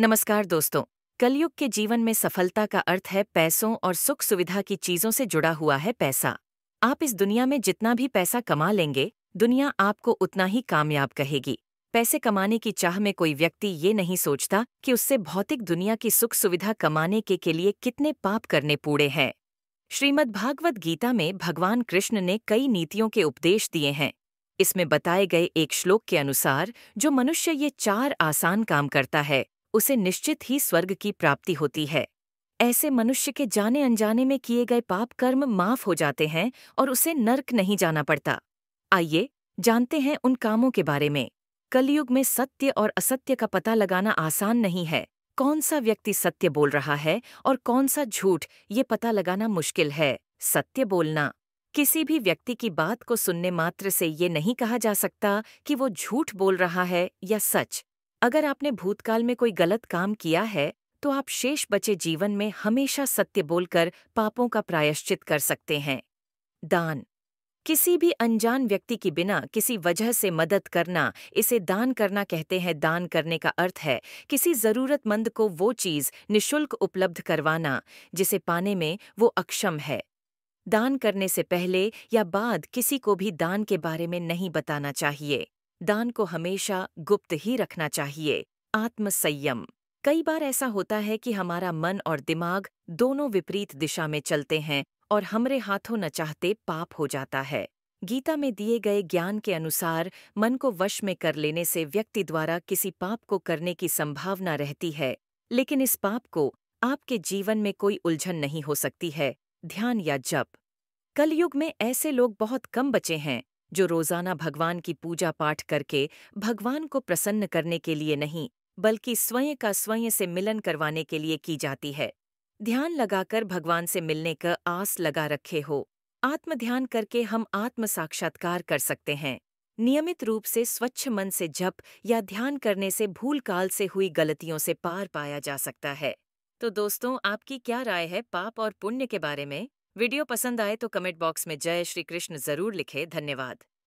नमस्कार दोस्तों कलयुग के जीवन में सफलता का अर्थ है पैसों और सुख सुविधा की चीजों से जुड़ा हुआ है पैसा आप इस दुनिया में जितना भी पैसा कमा लेंगे दुनिया आपको उतना ही कामयाब कहेगी पैसे कमाने की चाह में कोई व्यक्ति ये नहीं सोचता कि उससे भौतिक दुनिया की सुख सुविधा कमाने के, के लिए कितने पाप करने पूड़े हैं श्रीमद् भागवत गीता में भगवान कृष्ण ने कई नीतियों के उपदेश दिए हैं इसमें बताए गए एक श्लोक के अनुसार जो मनुष्य ये चार आसान काम करता है उसे निश्चित ही स्वर्ग की प्राप्ति होती है ऐसे मनुष्य के जाने अनजाने में किए गए पाप कर्म माफ हो जाते हैं और उसे नर्क नहीं जाना पड़ता आइए जानते हैं उन कामों के बारे में कलयुग में सत्य और असत्य का पता लगाना आसान नहीं है कौन सा व्यक्ति सत्य बोल रहा है और कौन सा झूठ ये पता लगाना मुश्किल है सत्य बोलना किसी भी व्यक्ति की बात को सुनने मात्र से ये नहीं कहा जा सकता कि वो झूठ बोल रहा है या सच अगर आपने भूतकाल में कोई गलत काम किया है तो आप शेष बचे जीवन में हमेशा सत्य बोलकर पापों का प्रायश्चित कर सकते हैं दान किसी भी अनजान व्यक्ति की बिना किसी वजह से मदद करना इसे दान करना कहते हैं दान करने का अर्थ है किसी ज़रूरतमंद को वो चीज़ निशुल्क उपलब्ध करवाना जिसे पाने में वो अक्षम है दान करने से पहले या बाद किसी को भी दान के बारे में नहीं बताना चाहिए दान को हमेशा गुप्त ही रखना चाहिए आत्मसंयम कई बार ऐसा होता है कि हमारा मन और दिमाग दोनों विपरीत दिशा में चलते हैं और हमरे हाथों न चाहते पाप हो जाता है गीता में दिए गए ज्ञान के अनुसार मन को वश में कर लेने से व्यक्ति द्वारा किसी पाप को करने की संभावना रहती है लेकिन इस पाप को आपके जीवन में कोई उलझन नहीं हो सकती है ध्यान या जप कलयुग में ऐसे लोग बहुत कम बचे हैं जो रोजाना भगवान की पूजा पाठ करके भगवान को प्रसन्न करने के लिए नहीं बल्कि स्वयं का स्वयं से मिलन करवाने के लिए की जाती है ध्यान लगाकर भगवान से मिलने का आस लगा रखे हो आत्म ध्यान करके हम आत्म साक्षात्कार कर सकते हैं नियमित रूप से स्वच्छ मन से जप या ध्यान करने से भूलकाल से हुई गलतियों से पार पाया जा सकता है तो दोस्तों आपकी क्या राय है पाप और पुण्य के बारे में वीडियो पसंद आए तो कमेंट बॉक्स में जय श्री कृष्ण जरूर लिखें धन्यवाद